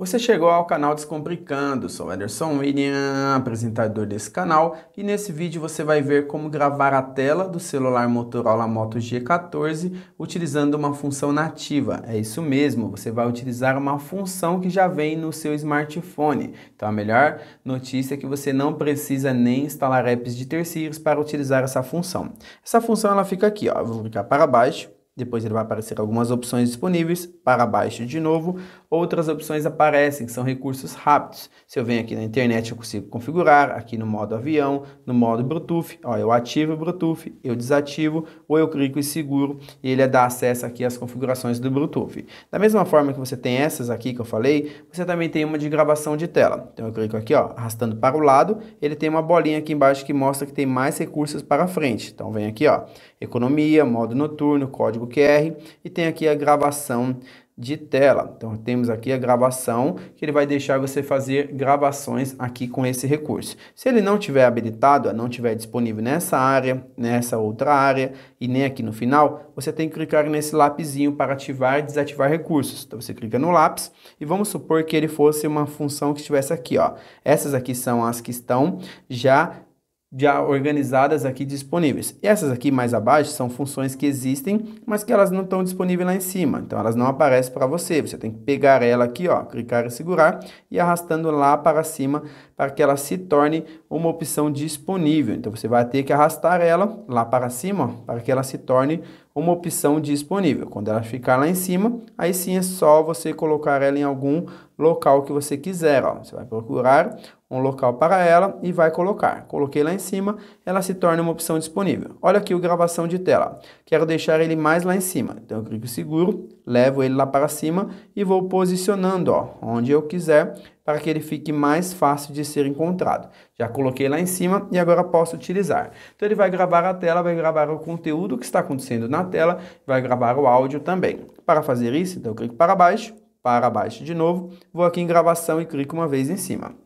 Você chegou ao canal Descomplicando, sou Ederson William, apresentador desse canal, e nesse vídeo você vai ver como gravar a tela do celular Motorola Moto G14 utilizando uma função nativa. É isso mesmo, você vai utilizar uma função que já vem no seu smartphone. Então a melhor notícia é que você não precisa nem instalar apps de terceiros para utilizar essa função. Essa função ela fica aqui, ó, vou clicar para baixo depois ele vai aparecer algumas opções disponíveis, para baixo de novo. Outras opções aparecem, que são recursos rápidos. Se eu venho aqui na internet, eu consigo configurar, aqui no modo avião, no modo Bluetooth. Ó, eu ativo o Bluetooth, eu desativo, ou eu clico em seguro, e ele dá acesso aqui às configurações do Bluetooth. Da mesma forma que você tem essas aqui que eu falei, você também tem uma de gravação de tela. Então eu clico aqui, ó, arrastando para o lado, ele tem uma bolinha aqui embaixo que mostra que tem mais recursos para frente. Então vem aqui, ó, economia, modo noturno, código código QR e tem aqui a gravação de tela. Então temos aqui a gravação que ele vai deixar você fazer gravações aqui com esse recurso. Se ele não tiver habilitado, não tiver disponível nessa área, nessa outra área e nem aqui no final, você tem que clicar nesse lapisinho para ativar e desativar recursos. Então você clica no lápis e vamos supor que ele fosse uma função que estivesse aqui, ó. Essas aqui são as que estão já já organizadas aqui disponíveis. E essas aqui mais abaixo são funções que existem, mas que elas não estão disponíveis lá em cima. Então elas não aparecem para você. Você tem que pegar ela aqui, ó, clicar e segurar e arrastando lá para cima para que ela se torne uma opção disponível. Então você vai ter que arrastar ela lá para cima, ó, para que ela se torne uma opção disponível. Quando ela ficar lá em cima, aí sim é só você colocar ela em algum local que você quiser. Ó. Você vai procurar um local para ela e vai colocar. Coloquei lá em cima, ela se torna uma opção disponível. Olha aqui o gravação de tela. Quero deixar ele mais lá em cima. Então eu clico seguro, levo ele lá para cima e vou posicionando ó, onde eu quiser para que ele fique mais fácil de ser encontrado. Já coloquei lá em cima e agora posso utilizar. Então ele vai gravar a tela, vai gravar o conteúdo que está acontecendo na tela, vai gravar o áudio também. Para fazer isso, então eu clico para baixo, para baixo de novo, vou aqui em gravação e clico uma vez em cima.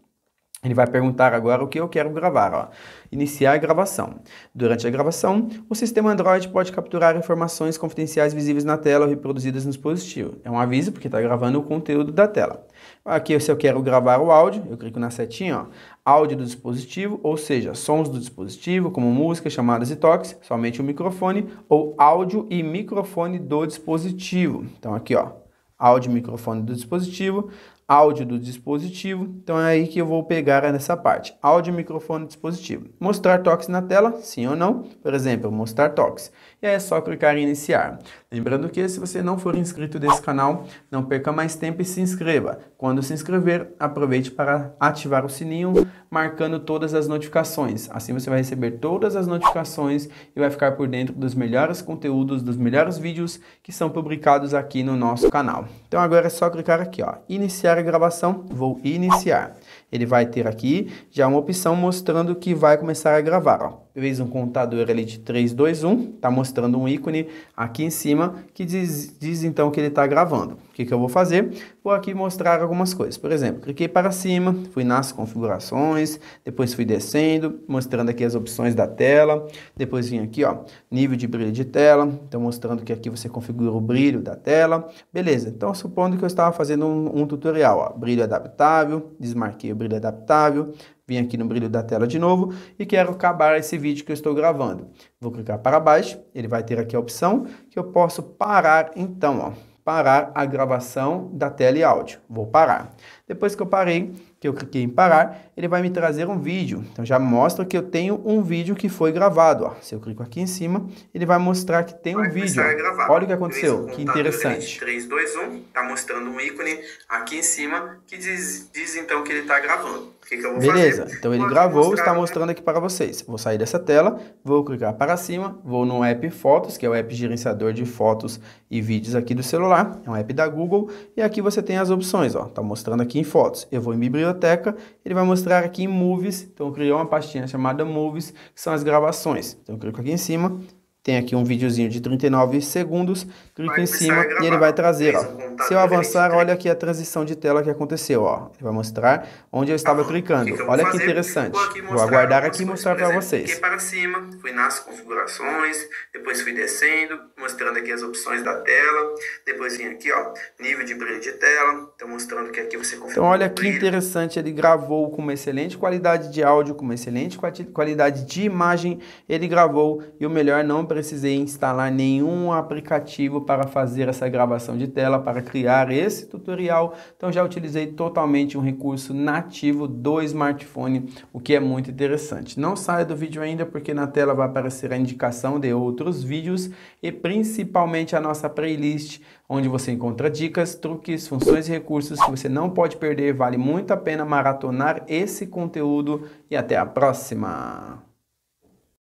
Ele vai perguntar agora o que eu quero gravar. Ó. Iniciar a gravação. Durante a gravação, o sistema Android pode capturar informações confidenciais visíveis na tela ou reproduzidas no dispositivo. É um aviso porque está gravando o conteúdo da tela. Aqui, se eu quero gravar o áudio, eu clico na setinha, ó, áudio do dispositivo, ou seja, sons do dispositivo, como música, chamadas e toques, somente o microfone, ou áudio e microfone do dispositivo. Então aqui, ó, áudio e microfone do dispositivo áudio do dispositivo. Então é aí que eu vou pegar nessa parte. Áudio, microfone, dispositivo. Mostrar toques na tela, sim ou não? Por exemplo, mostrar toques e aí é só clicar em iniciar. Lembrando que se você não for inscrito desse canal, não perca mais tempo e se inscreva. Quando se inscrever, aproveite para ativar o sininho, marcando todas as notificações. Assim você vai receber todas as notificações e vai ficar por dentro dos melhores conteúdos, dos melhores vídeos que são publicados aqui no nosso canal. Então agora é só clicar aqui, ó, iniciar a gravação, vou iniciar. Ele vai ter aqui já uma opção mostrando que vai começar a gravar. Ó. Fez um contador ali de 3, 2, 1, tá mostrando um ícone aqui em cima que diz, diz então que ele está gravando. O que, que eu vou fazer? Vou aqui mostrar algumas coisas. Por exemplo, cliquei para cima, fui nas configurações, depois fui descendo, mostrando aqui as opções da tela, depois vim aqui, ó, nível de brilho de tela, então mostrando que aqui você configura o brilho da tela. Beleza, então supondo que eu estava fazendo um, um tutorial, ó, brilho adaptável, desmarquei o brilho brilho adaptável, vim aqui no brilho da tela de novo e quero acabar esse vídeo que eu estou gravando. Vou clicar para baixo, ele vai ter aqui a opção que eu posso parar então, ó, parar a gravação da tela e áudio. Vou parar. Depois que eu parei, que eu cliquei em parar, ele vai me trazer um vídeo. Então já mostra que eu tenho um vídeo que foi gravado. Ó. Se eu clico aqui em cima, ele vai mostrar que tem vai um vídeo. Olha o que aconteceu, que interessante. 3, 2, 1, Está mostrando um ícone aqui em cima que diz, diz então que ele está gravando. Que que Beleza, fazer? então ele Pode gravou, e está mostrando aqui para vocês. Vou sair dessa tela, vou clicar para cima, vou no app Fotos, que é o app gerenciador de fotos e vídeos aqui do celular, é um app da Google, e aqui você tem as opções, ó. está mostrando aqui aqui em fotos. Eu vou em biblioteca, ele vai mostrar aqui em movies. Então eu criei uma pastinha chamada movies, que são as gravações. Então eu clico aqui em cima, tem aqui um videozinho de 39 segundos, clico em cima é e ele vai trazer, ó. É Se eu avançar, olha aqui a transição de tela que aconteceu, ó. Ele vai mostrar onde eu estava ah, clicando. Então olha que interessante. Vou aguardar aqui e mostrar para vocês. para cima, fui nas configurações, depois fui descendo, mostrando aqui as opções da tela. Depois vem aqui, ó, nível de brilho de tela. Então, mostrando que aqui você configura. Então, olha que interessante, ele gravou com uma excelente qualidade de áudio, com uma excelente qualidade de imagem. Ele gravou e o melhor, não precisei instalar nenhum aplicativo para fazer essa gravação de tela, para criar esse tutorial. Então, já utilizei totalmente um recurso nativo do smartphone, o que é muito interessante. Não saia do vídeo ainda, porque na tela vai aparecer a indicação de outros vídeos e principalmente principalmente a nossa playlist, onde você encontra dicas, truques, funções e recursos que você não pode perder. Vale muito a pena maratonar esse conteúdo e até a próxima!